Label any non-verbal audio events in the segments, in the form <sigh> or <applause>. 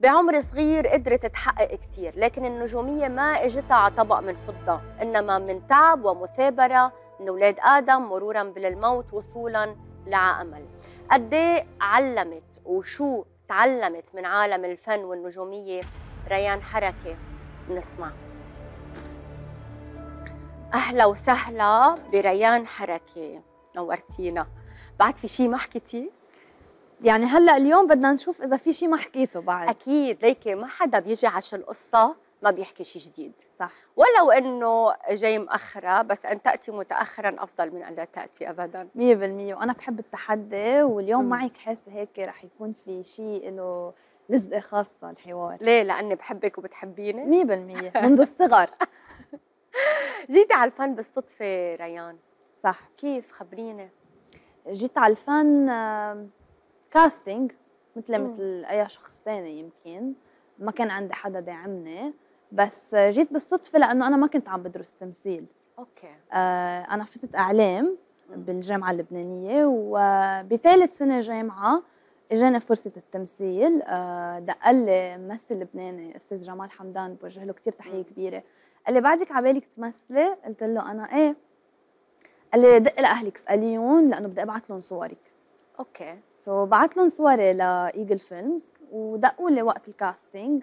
بعمر صغير قدرت تحقق كثير لكن النجومية ما اجتها على طبق من فضة إنما من تعب ومثابرة من أولاد آدم مرورا بالموت وصولا لعمل قد إيه علمت وشو تعلمت من عالم الفن والنجومية ريان حركة نسمع أهلا وسهلا بريان حركة نورتينا بعد في شي ما حكيتي؟ يعني هلا اليوم بدنا نشوف اذا في شيء ما حكيته بعد اكيد ليكي ما حدا بيجي عشان القصه ما بيحكي شيء جديد صح ولو انه جاي مؤخرة بس ان تأتي متأخرا افضل من ان لا تأتي ابدا 100% وانا بحب التحدي واليوم م. معك حاسه هيك رح يكون في شيء له لزقه خاصه الحوار ليه لاني بحبك وبتحبيني 100% منذ الصغر <laughs> جيتي على الفن بالصدفه ريان صح كيف خبريني جيت على الفن كاستنج مثل مثل اي شخص تاني يمكن ما كان عندي حدا داعمني بس جيت بالصدفه لانه انا ما كنت عم بدرس تمثيل اوكي آه انا فتت اعلام بالجامعه اللبنانيه وبثالث سنه جامعه اجاني فرصه التمثيل آه لي ممثل لبناني استاذ جمال حمدان بوجه له كثير تحيه كبيره قال لي بعدك عبالك تمثلي قلت له انا ايه قال لي دق لاهلك اساليهم لانه بدي ابعث لهم صورك اوكي سو so, بعت لهم صوري لايجل فيلمز ودقوا لي وقت الكاستنج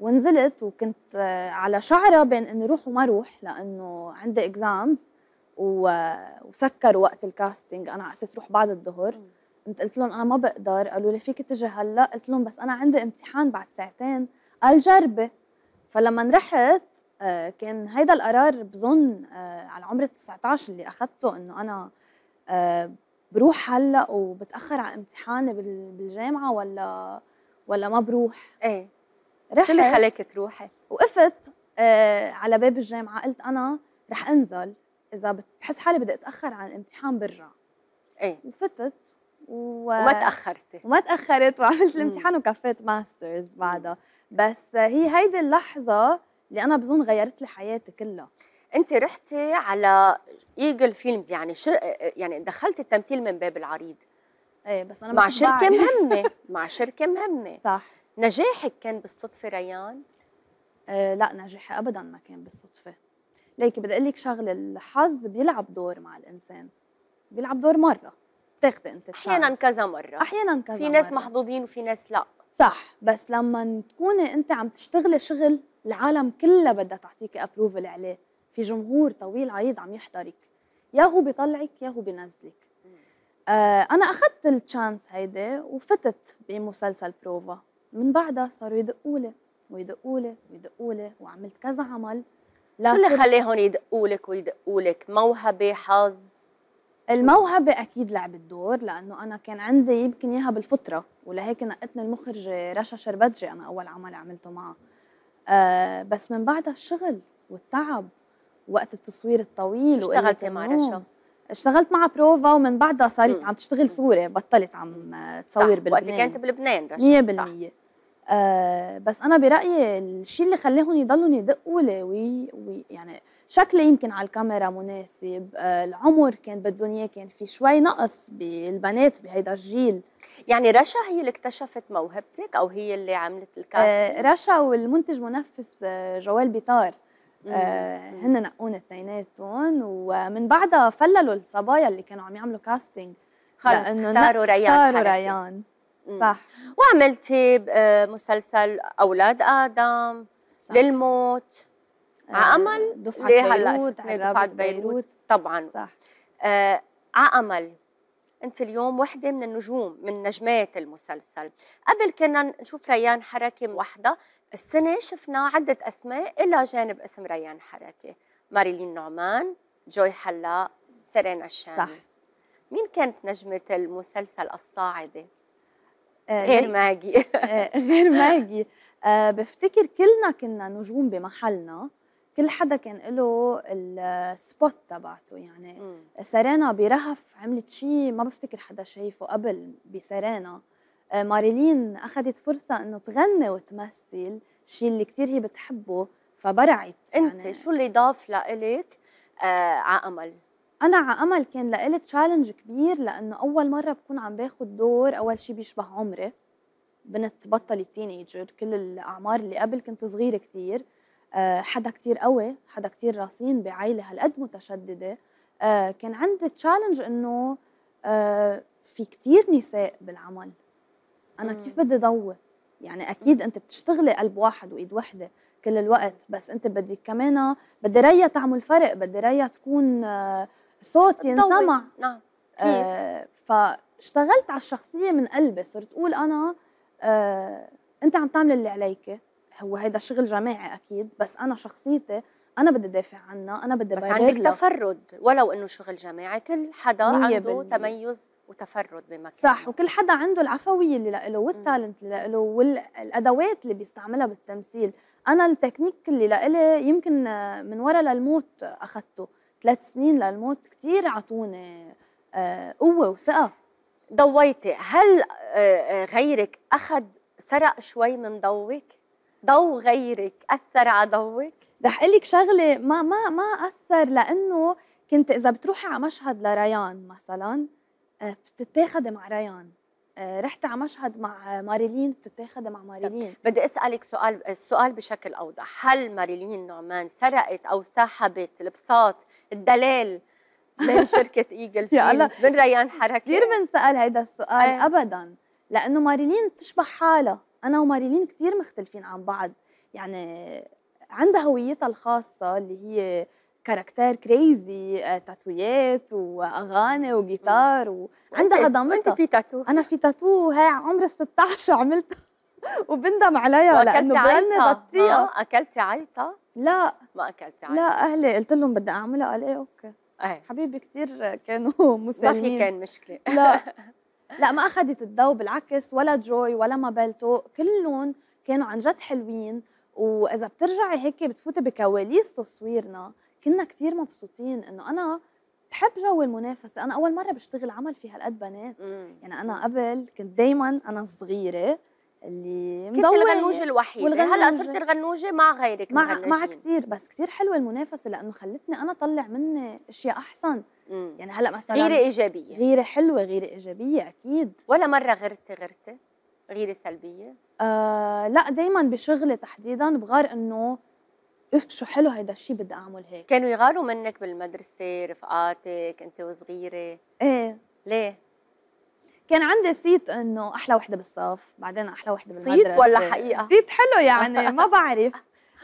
ونزلت وكنت آه، على شعره بين اني روح وما روح لانه عندي اكزامز وسكروا وقت الكاستنج انا على اساس روح بعد الظهر قمت قلت لهم انا ما بقدر قالوا لي فيك تجي هلا قلت لهم بس انا عندي امتحان بعد ساعتين قال جربي فلما رحت آه، كان هيدا القرار بظن آه، على عمر 19 اللي اخذته انه انا بروح هلا وبتاخر على امتحاني بالجامعه ولا ولا ما بروح ايه رحت شو اللي خلاك تروحي؟ وقفت آه على باب الجامعه قلت انا رح انزل اذا بحس حالي بدي اتاخر عن الامتحان برجع ايه وفتت و... وما تاخرتي وما تاخرت وعملت الامتحان وكفيت ماسترز بعدها بس هي هيدي اللحظه اللي انا بظن غيرت لي حياتي كلها انت رحتي على ايجل فيلمز يعني شر... يعني دخلت التمثيل من باب العريض ايه بس انا مع شركه مهمه <laughs> مع شركه مهمه صح نجاحك كان بالصدفه ريان آه لا نجاحي ابدا ما كان بالصدفه ليكي بدي اقول لك شغله الحظ بيلعب دور مع الانسان بيلعب دور مره بتاخذي انت احيانا كذا مره احيانا كذا في ناس مرة. محظوظين وفي ناس لا صح بس لما تكوني انت عم تشتغلي شغل العالم كلها بدها تعطيكي ابروفل عليه في جمهور طويل عريض عم يحضرك يا هو بيطلعك يا هو بينزلك آه انا اخذت التشانس هيدي وفتت بمسلسل بروفا من بعدها صاروا يدقوا لي ويدقوا لي ويدقوا لي وعملت كذا عمل لا شو اللي خليهم يدقوا لك ويدقوا لك موهبه حظ الموهبة أكيد لعبت دور لأنه أنا كان عندي يمكن إياها بالفطرة ولهيك نقتني المخرجة رشا شربتجي أنا أول عمل عملته معها أه بس من بعدها الشغل والتعب وقت التصوير الطويل اشتغلتي مع رشا؟ اشتغلت مع بروفا ومن بعدها صارت عم تشتغل سوري بطلت عم تصور صح. بلبنان وقت كانت بلبنان رشا 100% آه بس انا برايي الشيء اللي خلاهم يضلوا يدقوا لي وي وي يعني شكلي يمكن على الكاميرا مناسب آه العمر كان بدهم اياه كان في شوي نقص بالبنات بهيدا الجيل يعني رشا هي اللي اكتشفت موهبتك او هي اللي عملت الكاست آه رشا والمنتج منفس آه، جوال بيطار آه، هن نقون اثنيناتهم ومن بعدها فللوا الصبايا اللي كانوا عم يعملوا كاستنج خلص اختاروا ريان اختاروا ريان صح وعملتي آه، مسلسل اولاد ادم صح. للموت آه، امل دفعة بيروت دفعة بيروت طبعا صح آه امل انت اليوم وحده من النجوم من نجمات المسلسل قبل كنا نشوف ريان حركه وحده السنة شفنا عدة أسماء إلى جانب اسم ريان حركة ماريلين نعمان جوي حلاق سيرينا الشامي صح مين كانت نجمة المسلسل الصاعدة؟ آه، <laughs> آه، غير ماجي غير آه، ماجي بفتكر كلنا كنا نجوم بمحلنا كل حدا كان له السبوت تبعته يعني سيرينا برهف عملت شيء ما بفتكر حدا شايفه قبل بسيرينا آه، ماريلين أخذت فرصة إنه تغني وتمثل شيء اللي كثير هي بتحبه فبرعت أنت يعني شو اللي ضاف لإلك آه على أمل؟ أنا على أمل كان لإلي تشالنج كبير لأنه أول مرة بكون عم باخذ دور أول شيء بيشبه عمري بنت بطلت تينيجر كل الأعمار اللي قبل كنت صغيرة كثير آه حدا كثير قوي حدا كثير رصين بعائلة هالقد متشددة آه كان عندي تشالنج إنه آه في كثير نساء بالعمل انا مم. كيف بدي ضوي يعني اكيد انت بتشتغلي قلب واحد وايد وحده كل الوقت بس انت بدك كمان بدي ريا تعمل فرق بدي ريا تكون آه، صوت ينسمع نعم آه، كيف آه فاشتغلت على الشخصيه من قلبي صرت اقول انا آه انت عم تعمل اللي عليك هو هيدا شغل جماعي اكيد بس انا شخصيتي انا بدي دافع عنها انا بدي بس عندك تفرد ولو انه شغل جماعي كل حدا عنده بالمية. تميز وتفرد بمكان صح وكل حدا عنده العفويه اللي له والتالنت اللي له والادوات اللي بيستعملها بالتمثيل انا التكنيك اللي لإلي يمكن من ورا للموت اخذته ثلاث سنين للموت كثير عطوني آه، قوه وثقه ضويتي هل آه، آه، غيرك اخذ سرق شوي من ضوك ضو غيرك اثر على ضوك رح اقول لك شغله ما ما ما اثر لانه كنت اذا بتروحي على مشهد لريان مثلا آه، بتتاخد مع ريان آه، رحت على مشهد مع ماريلين بتتاخد مع ماريلين طيب. بدي اسالك سؤال السؤال بشكل اوضح هل ماريلين نعمان سرقت او سحبت البساط الدلال من <laughs> شركه ايجل فيلمز من ريان حركه كثير بنسال هيدا السؤال أيه. ابدا لانه ماريلين بتشبه حالها انا وماريلين كثير مختلفين عن بعض يعني عندها هويتها الخاصه اللي هي كاركتير كريزي آه، تاتويات واغاني وجيتار وعندها ضمتها في تاتو انا في تاتو هي عمري 16 عملتها <laughs> وبندم عليها لانه بلني بطيئه اكلتي عيطه؟ لا ما اكلتي عيطه لا اهلي قلت لهم بدي اعملها قال ايه اوكي أي. حبيبي كثير كانوا مسلمين <laughs> ما في كان مشكله لا <laughs> لا ما اخذت الضوء بالعكس ولا جوي ولا مابلتو كلهم كانوا عن جد حلوين واذا بترجعي هيك بتفوتي بكواليس تصويرنا كنا كثير مبسوطين انه انا بحب جو المنافسه انا اول مره بشتغل عمل في هالقد بنات مم. يعني انا قبل كنت دايما انا صغيره اللي كنت الغنوجه الوحيده هلا صرت الغنوجه مع غيرك مع مع كثير بس كثير حلوه المنافسه لانه خلتني انا اطلع مني اشياء احسن مم. يعني هلا مثلا غيره ايجابيه غيره حلوه غيره ايجابيه اكيد ولا مره غرتي غرتي غيره سلبيه آه لا دائما بشغلي تحديدا بغار انه اف شو حلو هيدا الشيء بدي اعمل هيك كانوا يغاروا منك بالمدرسه رفقاتك انت وصغيره ايه ليه كان عندي صيت انه احلى وحده بالصف بعدين احلى وحده بالمدرسه صيت ولا حقيقه صيت حلو يعني <laughs> ما بعرف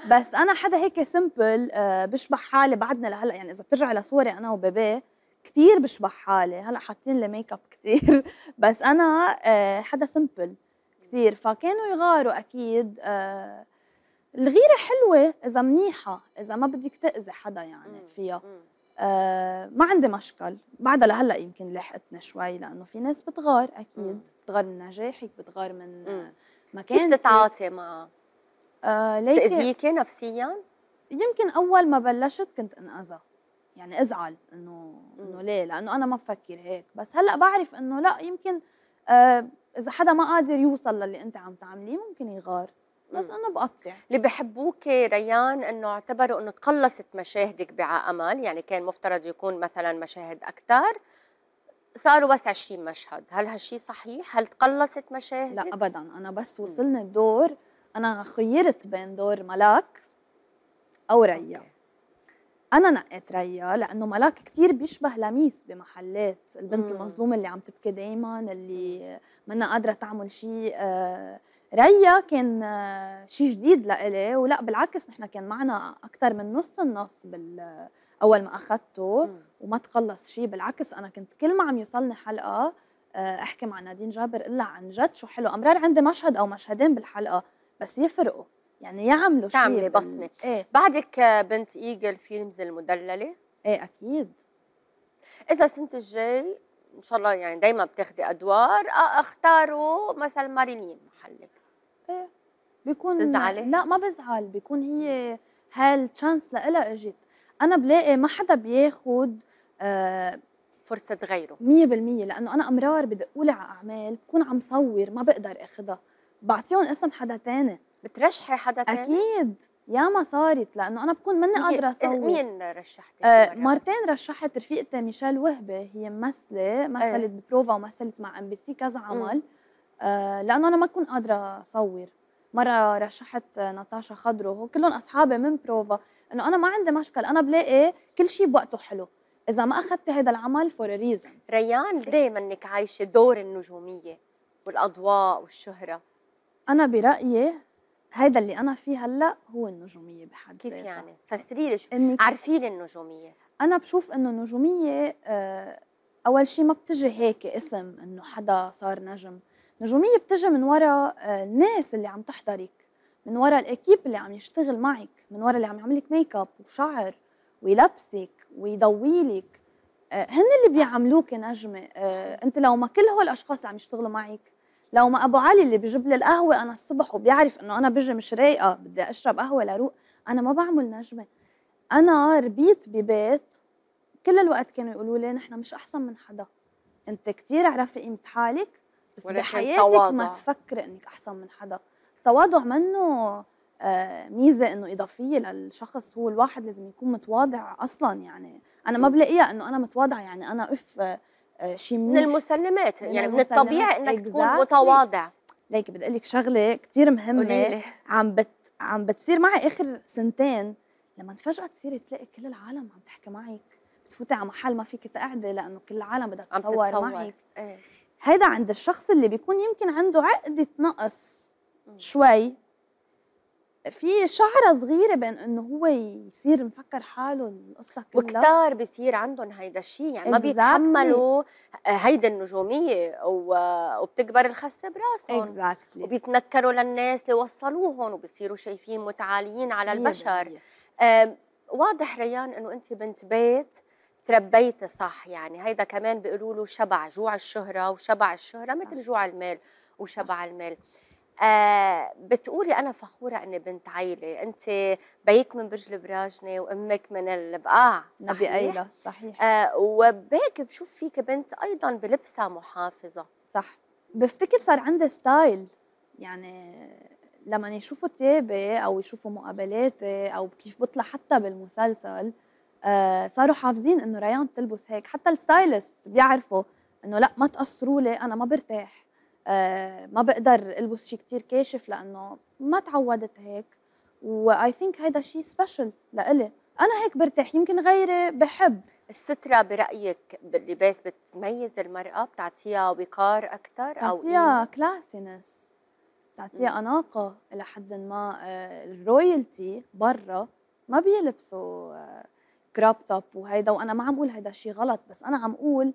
بس انا حدا هيك سمبل أه بشبه حالي بعدنا لهلا يعني اذا بترجعي لصوري انا وبيبي كثير بشبه حالي هلا حاطين لي ميك اب كثير بس انا آه، حدا سمبل كثير فكانوا يغاروا اكيد أه الغيره حلوه اذا منيحه اذا ما بدك تاذي حدا يعني فيها آه ما عندي مشكل بعدها لهلا يمكن لحقتنا شوي لانه في ناس بتغار اكيد بتغار من نجاحك بتغار من آه مكان كيف تتعاطي معها؟ آه تاذيكي نفسيا؟ يمكن اول ما بلشت كنت انأذى يعني ازعل انه انه ليه لانه انا ما بفكر هيك بس هلا بعرف انه لا يمكن آه اذا حدا ما قادر يوصل للي انت عم تعمليه ممكن يغار بس انا بقطع اللي بحبوك ريان انه اعتبروا انه تقلصت مشاهدك بعامل يعني كان مفترض يكون مثلا مشاهد اكثر صاروا بس 20 مشهد هل هالشي صحيح هل تقلصت مشاهدك لا ابدا انا بس وصلني الدور انا خيرت بين دور ملاك او ريا انا نقيت ريا لانه ملاك كثير بيشبه لميس بمحلات البنت المظلومه اللي عم تبكي دائما اللي ما قادره تعمل شيء آه، ريا كان شيء جديد لإلي ولا بالعكس نحن كان معنا أكثر من نص النص بال أول ما أخذته وما تقلص شيء بالعكس أنا كنت كل ما عم يوصلني حلقة آه، أحكي مع نادين جابر إلا عن جد شو حلو أمرار عندي مشهد أو مشهدين بالحلقة بس يفرقوا يعني يعملوا شيء تعملي شي بصمة ايه؟ بعدك آه، بنت إيجل فيلمز المدللة إيه أكيد إذا السنة الجاي إن شاء الله يعني دايما بتاخدي أدوار آه، أختاروا مثلا مارينين محلك ايه بيكون تزعلي؟ لا ما بزعل بيكون هي هالتشانس لها اجت انا بلاقي ما حدا بياخد آه فرصة غيره 100% لأنه أنا أمرار بدقوا لي على أعمال بكون عم صور ما بقدر أخدها بعطيهم اسم حدا تاني بترشحي حدا تاني؟ أكيد ياما صارت لأنه أنا بكون مني قادرة إيه، أصور مين رشحتي؟ آه مرتين رشحت رفيقتي ميشيل وهبة هي ممثلة مثلت ايه. ببروفا ومثلت مع ام بي سي كذا عمل م. آه، لانه انا ما كنت قادره اصور مره رشحت ناتاشا خضرو وكلهم كلهم اصحابي من بروفا انه انا ما عندي مشكل انا بلاقي كل شيء بوقته حلو اذا ما اخذت هذا العمل فور ريزن ريان ليه منك عايشه دور النجوميه والاضواء والشهره انا برايي هذا اللي انا فيه هلا هو النجوميه بحد كيف زيادة. يعني فسري لي شو عرفي لي النجوميه انا بشوف انه النجوميه آه، اول شيء ما بتجي هيك اسم انه حدا صار نجم نجومية بتجي من وراء آه، الناس اللي عم تحضرك من وراء الأكيب اللي عم يشتغل معك من وراء اللي عم يعملك ميك اب وشعر ويلبسك ويضويلك آه، هن اللي بيعملوك نجمة آه، أنت لو ما كل هول الأشخاص اللي عم يشتغلوا معك لو ما أبو علي اللي بيجيب لي القهوة أنا الصبح وبيعرف إنه أنا بجي مش رايقة بدي أشرب قهوة لروق أنا ما بعمل نجمة أنا ربيت ببيت كل الوقت كانوا يقولوا لي نحن مش أحسن من حدا أنت كثير عرفت قيمة حالك بس بحياتك تواضع. ما تفكري انك احسن من حدا التواضع منه آه، ميزه انه اضافيه للشخص هو الواحد لازم يكون متواضع اصلا يعني انا ما بلاقيها انه انا متواضعه يعني انا اف آه، شيء من, من المسلمات يعني من, المسلمات. الطبيعي انك تكون متواضع ليك بدي اقول لك شغله كثير مهمه قليلي. عم بت عم بتصير معي اخر سنتين لما فجاه تصيري تلاقي كل العالم عم تحكي معك بتفوتي على محل ما فيك تقعدي لانه كل العالم بدها تتصور, معك ايه. هذا عند الشخص اللي بيكون يمكن عنده عقدة نقص شوي في شعرة صغيرة بين انه هو يصير مفكر حاله القصة كلها وكتار بصير عندهم هيدا الشيء يعني ما بيتحملوا هيدا النجومية وبتكبر الخسة براسهم exactly. وبيتنكروا للناس اللي وصلوهم وبصيروا شايفين متعاليين على البشر آه واضح ريان انه انت بنت بيت تربيت صح يعني هيدا كمان بيقولوا له شبع جوع الشهرة وشبع الشهرة صح. مثل جوع المال وشبع المال آه بتقولي أنا فخورة أني بنت عيلة أنت بيك من برج البراجنة وأمك من البقاع صحيح؟ نبي أيلة صحيح آه وبيك بشوف فيك بنت أيضا بلبسها محافظة صح بفتكر صار عندي ستايل يعني لما يشوفوا تيابي أو يشوفوا مقابلاتي أو كيف بطلع حتى بالمسلسل آه، صاروا حافظين انه ريان تلبس هيك حتى الستايلست بيعرفوا انه لا ما تقصروا لي انا ما برتاح آه، ما بقدر البس شيء كثير كاشف لانه ما تعودت هيك واي ثينك هيدا شيء سبيشل لإلي انا هيك برتاح يمكن غيري بحب السترة برأيك باللباس بتميز المرأة بتعطيها وقار أكثر أو بتعطيها إيه؟ كلاسينس بتعطيها أناقة إلى حد ما الرويالتي آه، برا ما بيلبسوا كراب توب وهيدا وانا ما عم اقول هيدا شيء غلط بس انا عم اقول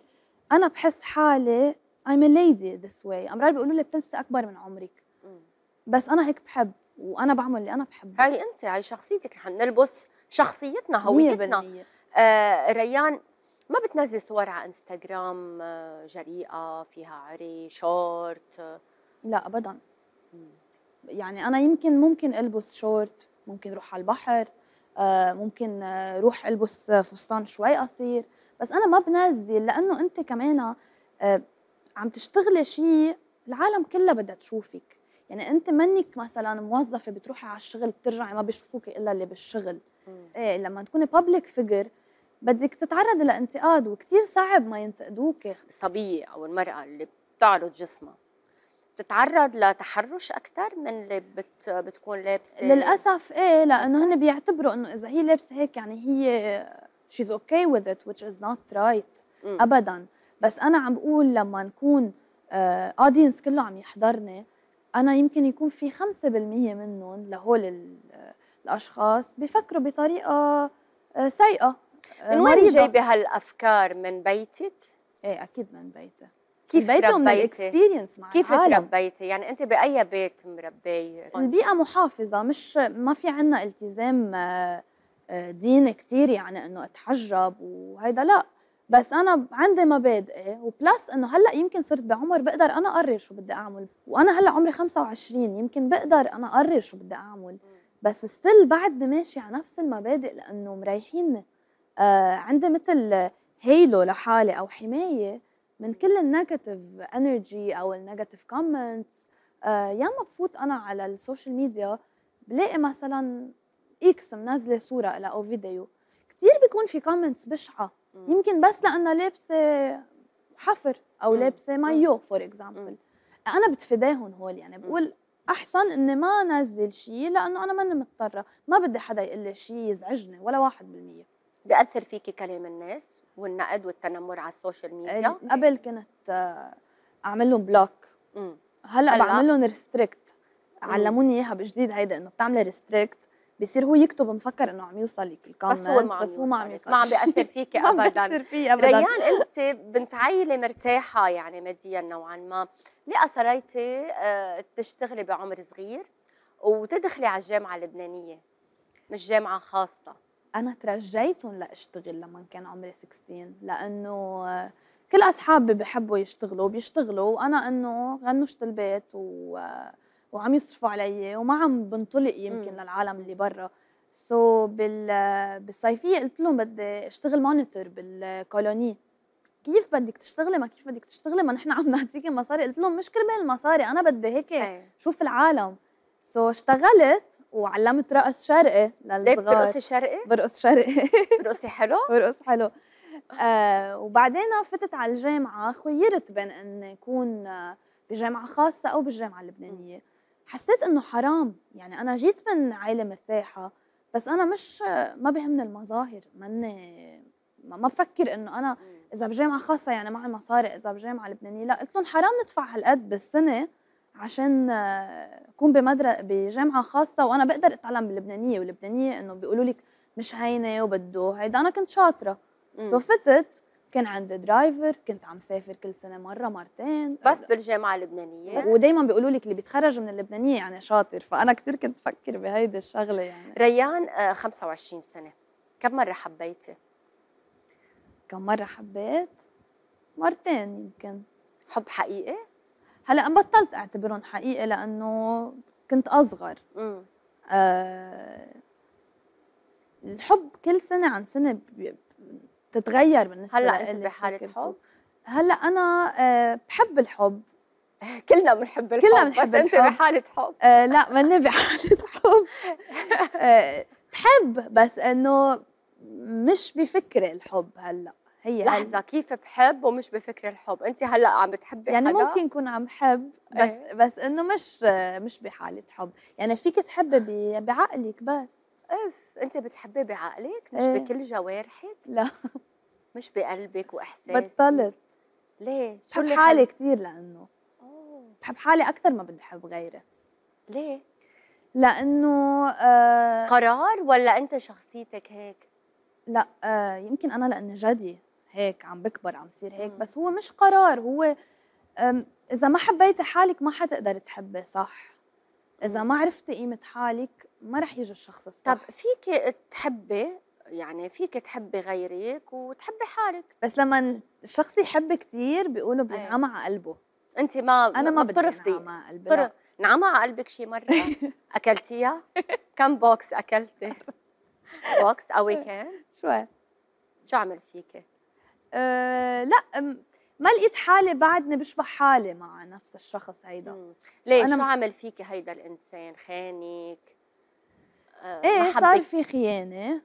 انا بحس حالي I'm a lady this way امرار بيقولوا لي بتلبسي اكبر من عمرك بس انا هيك بحب وانا بعمل اللي انا بحبه هاي انت هاي شخصيتك نحن نلبس شخصيتنا هويتنا آه ريان ما بتنزلي صور على انستغرام آه، جريئه فيها عري شورت لا ابدا يعني انا يمكن ممكن البس شورت ممكن اروح على البحر آه، ممكن آه، روح البس فستان شوي قصير بس انا ما بنزل لانه انت كمان آه، عم تشتغلي شيء العالم كلها بدها تشوفك يعني انت منك مثلا موظفه بتروحي على الشغل بترجعي ما بيشوفوك الا اللي بالشغل ايه لما تكوني بابليك فيجر بدك تتعرضي لانتقاد وكثير صعب ما ينتقدوك الصبيه او المراه اللي بتعرض جسمها بتتعرض لتحرش اكثر من اللي بت بتكون لابسه للاسف ايه لانه هن بيعتبروا انه اذا هي لابسه هيك يعني هي she's okay with it which is not right م. ابدا بس انا عم بقول لما نكون اودينس آه، كله عم يحضرني انا يمكن يكون في 5% منهم لهول الاشخاص بفكروا بطريقه آه، سيئه آه، من وين جايبه هالافكار من بيتك؟ ايه اكيد من بيتي كيف بيتهم الاكسبيرينس مع كيف تربيتي يعني انت باي بيت مربيه البيئه محافظه مش ما في عنا التزام آه، آه، ديني كثير يعني انه اتحجب وهيدا لا بس انا عندي مبادئي وبلس انه هلا يمكن صرت بعمر بقدر انا اقرر شو بدي اعمل وانا هلا عمري 25 يمكن بقدر انا اقرر شو بدي اعمل بس ستيل بعدني ماشي على نفس المبادئ لانه مريحيني آه عندي مثل هيلو لحالي او حمايه من كل النيجاتيف انرجي او النيجاتيف كومنتس آه، يا ما بفوت انا على السوشيال ميديا بلاقي مثلا اكس منزله صوره لها او فيديو كثير بيكون في كومنتس بشعه يمكن بس لانها لابسه حفر او لابسه مايو فور اكزامبل انا بتفداهم هول يعني بقول احسن اني ما انزل شيء لانه انا ماني مضطره ما بدي حدا يقول لي شيء يزعجني ولا 1% بياثر فيكي كلام الناس والنقد والتنمر على السوشيال ميديا قبل كنت آه، اعمل لهم بلوك هلا بعمل لهم ريستريكت علموني اياها بجديد هيدا انه بتعملي ريستريكت بيصير هو يكتب مفكر انه عم يوصل الكومنت بس هو ما عم, ما عم يوصل ما عم بياثر فيكي ابدا <laughs> ما عم بياثر ابدا ريان انت بنت عيله مرتاحه يعني ماديا نوعا ما ليه اصريتي آه، تشتغلي بعمر صغير وتدخلي على الجامعه اللبنانيه مش جامعه خاصه انا ترجيتهم لاشتغل لما كان عمري 16 لانه كل اصحابي بحبوا يشتغلوا بيشتغلوا وانا انه غنوشت البيت و وعم يصرفوا علي وما عم بنطلق يمكن م. للعالم اللي برا سو so, بال بالصيفيه قلت لهم بدي اشتغل مونيتور بالكولوني كيف بدك تشتغلي ما كيف بدك تشتغلي ما نحن عم نعطيكي مصاري قلت لهم مش كرمال المصاري انا بدي هيك أيوة. شوف العالم سو so, اشتغلت وعلمت رقص شرقي للصغار بترقصي شرقي؟ برقص شرقي <laughs> برقصي حلو؟ برقص حلو آه وبعدين فتت على الجامعة خيرت بين اني اكون بجامعة خاصة او بالجامعة اللبنانية حسيت انه حرام يعني انا جيت من عائلة مرتاحة بس انا مش ما بهمني المظاهر ماني ما بفكر انه انا اذا بجامعة خاصة يعني معي مصاري اذا بجامعة لبنانية لا قلت لهم حرام ندفع هالقد بالسنة عشان اكون بمدر... بجامعه خاصه وانا بقدر اتعلم باللبنانيه واللبنانيه انه بيقولوا لك مش هينه وبده هيدا انا كنت شاطره سو فتت كان عندي درايفر كنت عم سافر كل سنه مره مرتين بس بالجامعه اللبنانيه ودائما بيقولوا لك اللي بيتخرج من اللبنانيه يعني شاطر فانا كثير كنت فكر بهيدي الشغله يعني ريان 25 آه، سنه كم مره حبيتي كم مره حبيت مرتين يمكن حب حقيقي هلا بطلت اعتبرهم حقيقه لانه كنت اصغر آه الحب كل سنه عن سنه بتتغير بالنسبه هلا انت بحاله حب هلا انا آه بحب الحب <laughs> كلنا بنحب الحب كلنا بنحب بس الحب. انت بحاله حب آه لا ماني بحاله <laughs> حب آه بحب بس انه مش بفكري الحب هلا هي لحظة هل... كيف بحب ومش بفكر الحب انت هلا عم بتحبي يعني حدا؟ ممكن يكون عم حب بس ايه؟ بس انه مش مش بحالة حب يعني فيك تحبي ب... بعقلك بس اف انت بتحبي بعقلك مش ايه؟ بكل جوارحك لا مش بقلبك واحساسك بطلت ليه شو بحب حالي كثير لانه أوه. بحب حالي اكثر ما بدي احب غيري ليه لانه آه قرار ولا انت شخصيتك هيك لا آه يمكن انا لاني جدي هيك عم بكبر عم صير هيك بس هو مش قرار هو اذا ما حبيتي حالك ما حتقدر تحبي صح اذا ما عرفتي قيمه حالك ما رح يجي الشخص الصح طب فيك تحبي يعني فيك تحبي غيرك وتحبي حالك بس لما الشخص يحب كثير بيقولوا إيه. بينعمى على قلبه انت ما انا ما انعمى على قلبي انعمى على قلبك شي مره <laughs> اكلتيها كم بوكس اكلتي <laughs> بوكس او ويكند إيه شوي شو عمل فيكي آه، لا ما لقيت حالي بعدني بشبه حالي مع نفس الشخص هيدا ليش أنا شو عمل فيكي هيدا الانسان خانك أه ايه صار في خيانه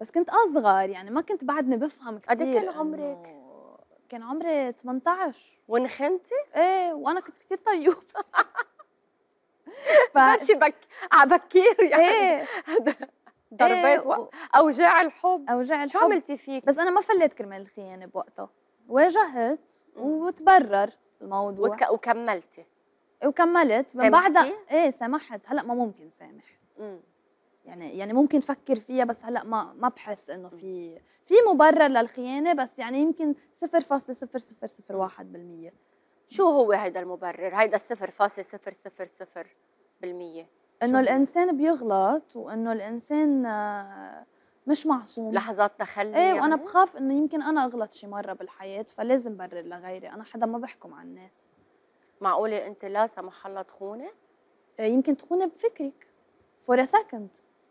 بس كنت اصغر يعني ما كنت بعدني بفهم كثير قد إيه كان عمرك؟ كان عمري 18 وانخنتي؟ ايه وانا كنت كثير طيوبه <laughs> ف... ماشي بك عبكير يعني ايه ضربات و... إيه، اوجاع الحب اوجاع الحب شو عملتي فيك؟ بس انا ما فليت كرمال الخيانه بوقتها واجهت وتبرر الموضوع وتك... وكملتي وكملت من بعدها ايه سمحت هلا ما ممكن سامح مم. يعني يعني ممكن فكر فيها بس هلا ما ما بحس انه في في مبرر للخيانه بس يعني يمكن 0.0001% شو هو هيدا المبرر؟ هيدا 0.0000% انه الانسان بيغلط وانه الانسان آه، مش معصوم لحظات تخلي ايه يعني؟ وانا بخاف انه يمكن انا اغلط شي مره بالحياه فلازم برر لغيري انا حدا ما بحكم على الناس معقوله انت لا سمح الله تخونه إيه، يمكن تخونه بفكرك فور سكند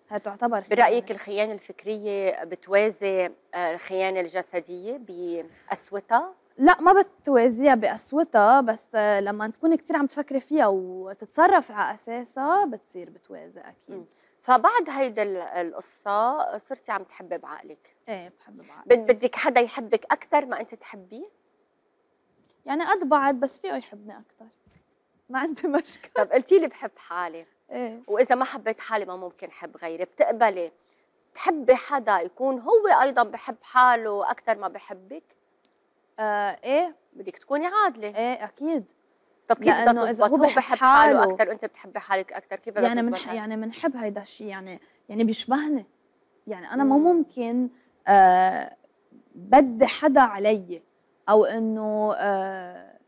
هي تعتبر خيانة. برايك الخيانه الفكريه بتوازي آه، الخيانه الجسديه بقسوتها لا ما بتوازيها بقسوتها بس لما تكون كثير عم تفكري فيها وتتصرفي على اساسها بتصير بتوازي اكيد فبعد هيدا القصة صرتي عم تحبي بعقلك ايه بحب بعقلي بدك حدا يحبك أكثر ما أنت تحبيه؟ يعني قد بعد بس فيه يحبني أكثر ما عندي <laughs> مشكلة طب قلتي لي بحب حالي ايه وإذا ما حبيت حالي ما ممكن حب غيري بتقبلي تحبي حدا يكون هو أيضا بحب حاله أكثر ما بحبك؟ آه ايه بدك تكوني عادله ايه اكيد طب كيف بدها تزبط هو بحب حاله, حاله اكثر وانت بتحبي حالك اكثر كيف يعني من يعني بنحب هيدا الشيء يعني يعني بيشبهني يعني انا ما ممكن آه بدي حدا علي او انه آه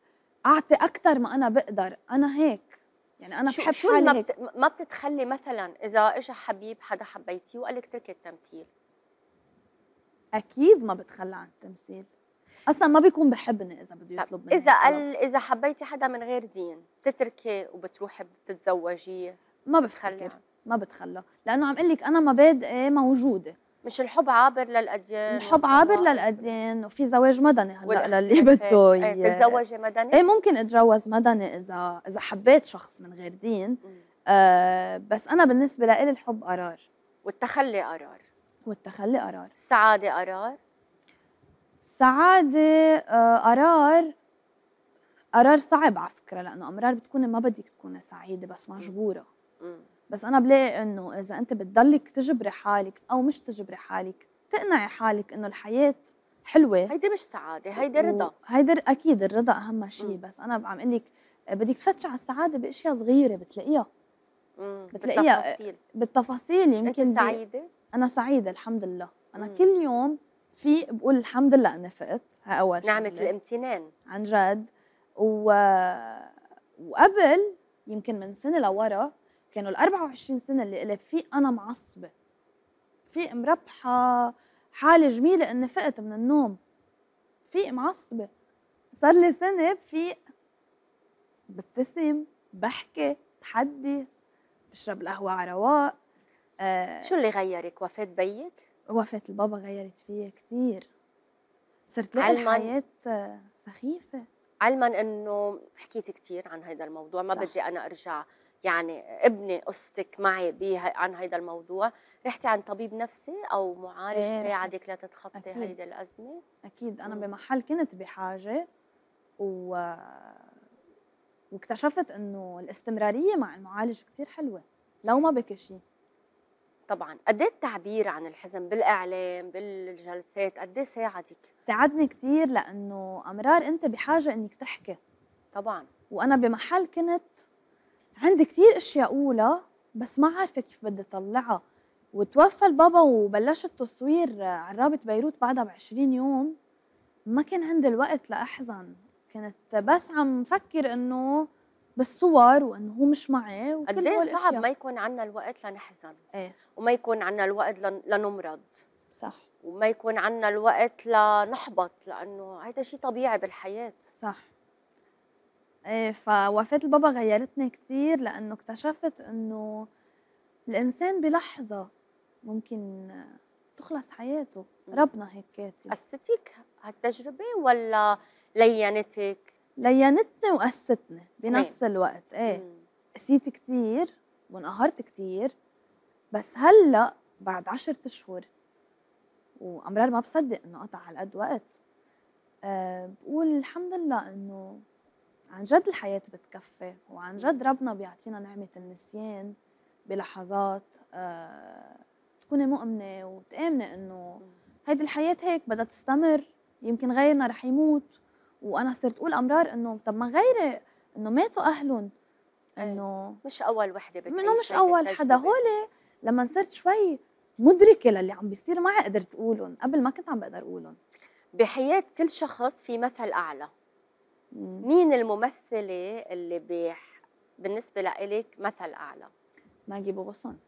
اعطي اكثر ما انا بقدر انا هيك يعني انا شو بحب شو حالي هيك ما بتتخلي مثلا اذا اجى حبيب حدا حبيتيه وقال لك تركي التمثيل اكيد ما بتخلى عن التمثيل اصلا ما بيكون بحبني اذا بده يطلب مني اذا قال اذا حبيتي حدا من غير دين بتتركي وبتروحي بتتزوجيه ما بتخلى ما بتخلى لانه عم اقول لك انا مبادئي موجوده مش الحب عابر للاديان الحب عابر للاديان وفي زواج مدني هلا للي بده ايه تتزوجي مدني؟ ايه ممكن اتجوز مدني اذا اذا حبيت شخص من غير دين آه بس انا بالنسبه لإلي الحب قرار والتخلي قرار والتخلي قرار السعاده قرار السعادة آه، قرار قرار صعب على فكرة لأنه أمرار بتكوني ما بدك تكوني سعيدة بس مجبورة بس أنا بلاقي إنه إذا أنت بتضلك تجبري حالك أو مش تجبري حالك تقنعي حالك إنه الحياة حلوة هيدي مش سعادة هيدي رضا هيدي أكيد الرضا أهم شيء بس أنا عم أقول لك بدك تفتشي على السعادة بأشياء صغيرة بتلاقيها بتلاقيها بالتفاصيل بالتفاصيل يمكن أنت سعيدة؟ أنا سعيدة الحمد لله أنا مم. كل يوم في بقول الحمد لله أنا فقت ها أول نعمة الامتنان عن جد و... وقبل يمكن من سنة لورا كانوا ال 24 سنة اللي قلت في أنا معصبة في مربحة حالة جميلة إني فقت من النوم في معصبة صار لي سنة في ببتسم بحكي بحدث بشرب القهوة على رواق آه شو اللي غيرك وفاة بيك؟ وفاة البابا غيرت فيا كثير صرت لها الحياة سخيفة علما انه حكيت كثير عن هذا الموضوع ما صح. بدي انا ارجع يعني ابني قصتك معي بيها عن هذا الموضوع رحتي عن طبيب نفسي او معالج إيه ساعدك لتتخطي هيدي الازمه اكيد انا بمحل كنت بحاجه و واكتشفت انه الاستمراريه مع المعالج كثير حلوه لو ما بكى شيء طبعا قد ايه التعبير عن الحزن بالاعلام بالجلسات قد ايه ساعدك ساعدني كثير لانه امرار انت بحاجه انك تحكي طبعا وانا بمحل كنت عندي كثير اشياء اولى بس ما عارفه كيف بدي اطلعها وتوفى البابا وبلشت تصوير عرابة بيروت بعدها ب 20 يوم ما كان عندي الوقت لأحزن كنت بس عم فكر إنه بالصور وانه هو مش معي وكل قد إيه صعب ما يكون عندنا الوقت لنحزن ايه وما يكون عندنا الوقت لنمرض صح وما يكون عندنا الوقت لنحبط لانه هيدا شيء طبيعي بالحياه صح ايه فوفاة البابا غيرتني كثير لانه اكتشفت انه الانسان بلحظه ممكن تخلص حياته ربنا هيك كاتب قستك هالتجربه ولا لينتك لينتني وقستني بنفس مين. الوقت ايه قسيت كثير وانقهرت كثير بس هلا بعد عشرة اشهر وامرار ما بصدق انه قطع على قد وقت أه بقول الحمد لله انه عن جد الحياة بتكفي وعن جد ربنا بيعطينا نعمة النسيان بلحظات أه تكوني مؤمنة وتآمني انه هيدي الحياة هيك بدها تستمر يمكن غيرنا رح يموت وانا صرت اقول امرار انه طب ما غيري انه ماتوا اهلهم إيه، انه مش اول وحده بتعيش انه مش اول حدا هول لما صرت شوي مدركه للي عم بيصير معي قدرت اقولهم قبل ما كنت عم بقدر اقولهم بحياه كل شخص في مثل اعلى مين الممثله اللي بيح بالنسبه لإلك مثل اعلى ماجي بوغسون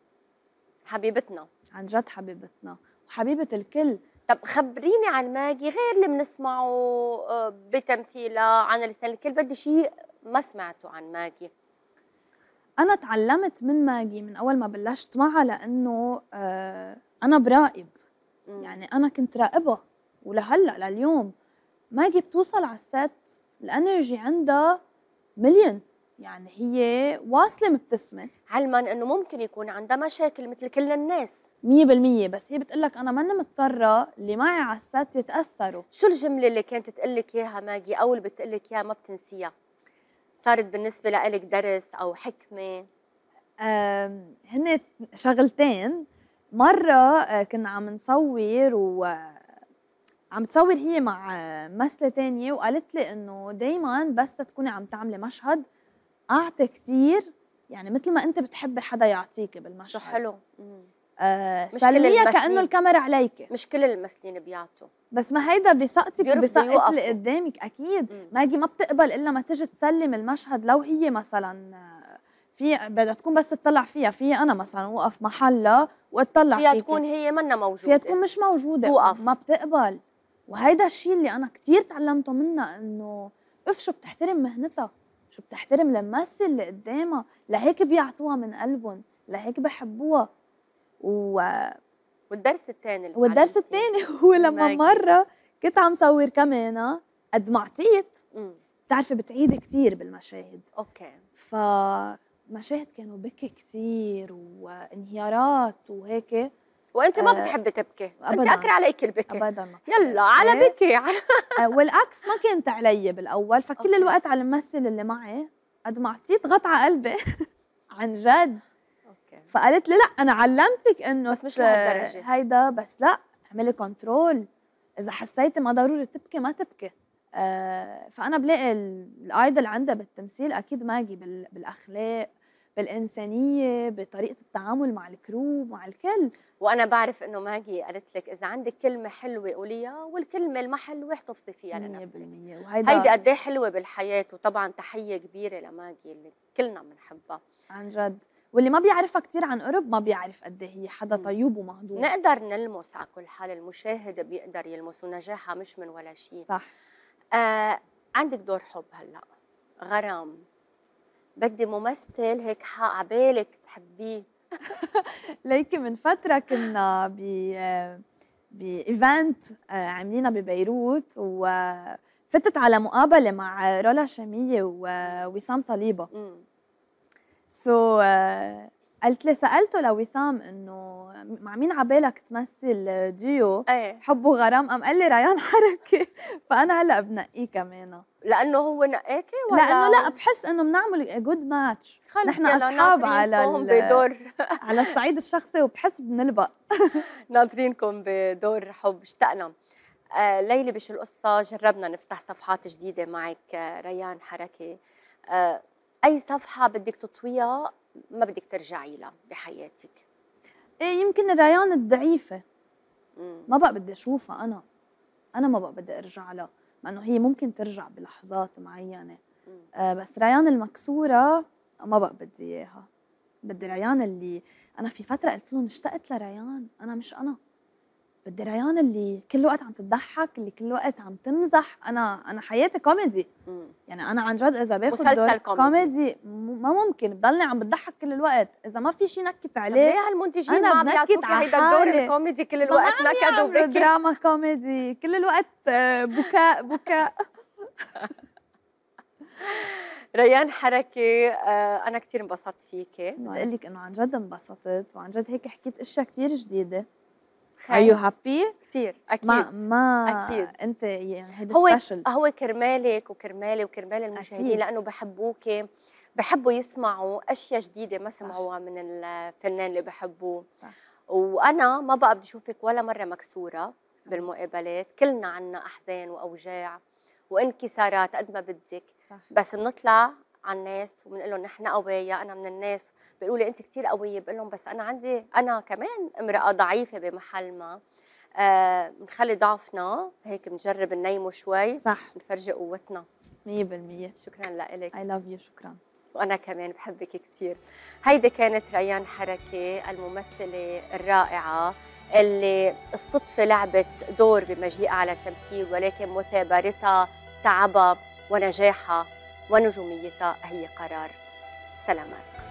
حبيبتنا عن جد حبيبتنا وحبيبه الكل طب خبريني عن ماجي غير اللي بنسمعه آه، بتمثيلها عن لسان الكل بدي شيء ما سمعته عن ماجي انا تعلمت من ماجي من اول ما بلشت معها لانه آه، انا براقب م. يعني انا كنت راقبها ولهلا لليوم ماجي بتوصل على الست الانرجي عندها مليون يعني هي واصله مبتسمه علما انه ممكن يكون عندها مشاكل مثل كل الناس 100% بس هي بتقول لك انا ماني مضطره اللي معي على السات يتاثروا شو الجمله اللي كانت تقول لك اياها ماجي او اللي بتقول لك اياها ما بتنسيها صارت بالنسبه لك درس او حكمه هن شغلتين مرة آه، كنا عم نصور و آه، عم تصور هي مع آه، ممثلة تانية وقالت لي انه دايما بس تكوني عم تعملي مشهد اعطي كثير يعني مثل ما انت بتحبي حدا يعطيكي بالمشهد شو حلو آه سلمية كانه الكاميرا عليك مش كل الممثلين بيعطوا بس ما هيدا بيسقطك بيسقط اللي قدامك اكيد مم. ماجي ما بتقبل الا ما تيجي تسلم المشهد لو هي مثلا في بدها تكون بس تطلع فيها في انا مثلا اوقف محلها واتطلع فيها فيها تكون هي منا موجوده فيها تكون مش موجوده وقف. ما بتقبل وهيدا الشيء اللي انا كثير تعلمته منها انه اف شو بتحترم مهنتها شو بتحترم للناس اللي قدامها لهيك بيعطوها من قلبهم لهيك بحبوها و والدرس الثاني والدرس الثاني هو لما ماجي. مره كنت عم صور كمان قد ما عطيت بتعرفي بتعيد كثير بالمشاهد اوكي فمشاهد كانوا بكي كثير وانهيارات وهيك وانت ما آه، بتحبي تبكي أبداً. انت اكره عليك البكي ابدا يلا على بكي على آه، والعكس ما كنت علي بالاول فكل أوكي. الوقت على الممثل اللي معي قد ما اعطيت غطى قلبي <laughs> عن جد اوكي فقالت لي لا انا علمتك انه بس مش لهالدرجه هيدا بس لا اعملي كنترول اذا حسيتي ما ضروري تبكي ما تبكي آه فانا بلاقي الايدل عندها بالتمثيل اكيد ماجي بالاخلاق بالانسانيه بطريقه التعامل مع الكرو مع الكل وانا بعرف انه ماجي قالت لك اذا عندك كلمه حلوه قوليها والكلمه الما حلوه احتفظي فيها لنفسك 100% وهيدا هيدي قد إيه حلوه بالحياه وطبعا تحيه كبيره لماجي اللي كلنا بنحبها عن جد واللي ما بيعرفها كثير عن قرب ما بيعرف قد إيه هي حدا طيوب ومهضوم نقدر نلمس على كل حال المشاهد بيقدر يلمس ونجاحها مش من ولا شيء صح آه عندك دور حب هلا غرام بدي ممثل هيك حق عبالك تحبيه <laughs> ليكي من فتره كنا ب بايفنت آه، عاملينها ببيروت وفتت على مقابله مع رولا شاميه ووسام صليبه سو so, آه، قلت لي سالته لوسام انه مع مين عبالك تمثل ديو أيه. حب وغرام قام قال لي ريان حركه <laughs> فانا هلا بنقيه كمان لانه هو نقاكي ولا لانه لا بحس انه بنعمل جود ماتش نحن اصحاب على <laughs> بدور <laughs> على الصعيد الشخصي وبحس بنلبق ناطرينكم بدور حب اشتقنا آه ليلى بش القصه جربنا نفتح صفحات جديده معك آه ريان حركه آه اي صفحه بدك تطويها ما بدك ترجعي لها بحياتك ايه يمكن الريان الضعيفه ما بقى بدي اشوفها انا انا ما بقى بدي ارجع لها مع انه هي ممكن ترجع بلحظات معينه آه بس ريان المكسوره ما بقى بدي اياها بدي ريان اللي انا في فتره قلت لهم اشتقت لريان انا مش انا بدي ريان اللي كل وقت عم تضحك اللي كل وقت عم تمزح انا انا حياتي كوميدي مم. يعني انا عن جد اذا باخذ مسلسل كوميدي, كوميدي ما ممكن بضلني عم بتضحك كل الوقت اذا ما في شيء نكت عليه ليه هالمنتجين ما عم بيعطوك هيدا الدور الكوميدي كل الوقت نكد وبكي دراما كوميدي كل الوقت آه، بكاء بكاء <laughs> ريان حركة آه، أنا كثير انبسطت فيكي بدي أقول لك إنه عن جد انبسطت وعن جد هيك حكيت أشياء كثير جديدة ار يو هابي كثير اكيد ما ما اكيد انت يعني هيدا هو سبيشل هو كرمالك وكرمالي وكرمال المشاهدين أكيد. لانه بحبوكي بحبوا يسمعوا اشياء جديده ما سمعوها من الفنان اللي بحبوه صح. وانا ما بقى بدي اشوفك ولا مره مكسوره أمم. بالمقابلات كلنا عنا احزان واوجاع وانكسارات قد ما بدك صح. بس بنطلع على الناس وبنقول لهم نحن قوايا انا من الناس بيقولوا لي انت كثير قويه بقول لهم بس انا عندي انا كمان امراه ضعيفه بمحل ما آه، بنخلي آه ضعفنا هيك بنجرب ننيمه شوي صح بنفرجي قوتنا 100% شكرا لك اي لاف يو شكرا وانا كمان بحبك كثير هيدي كانت ريان حركه الممثله الرائعه اللي الصدفه لعبت دور بمجيئها على التمثيل ولكن مثابرتها تعبها ونجاحها ونجوميتها هي قرار سلامات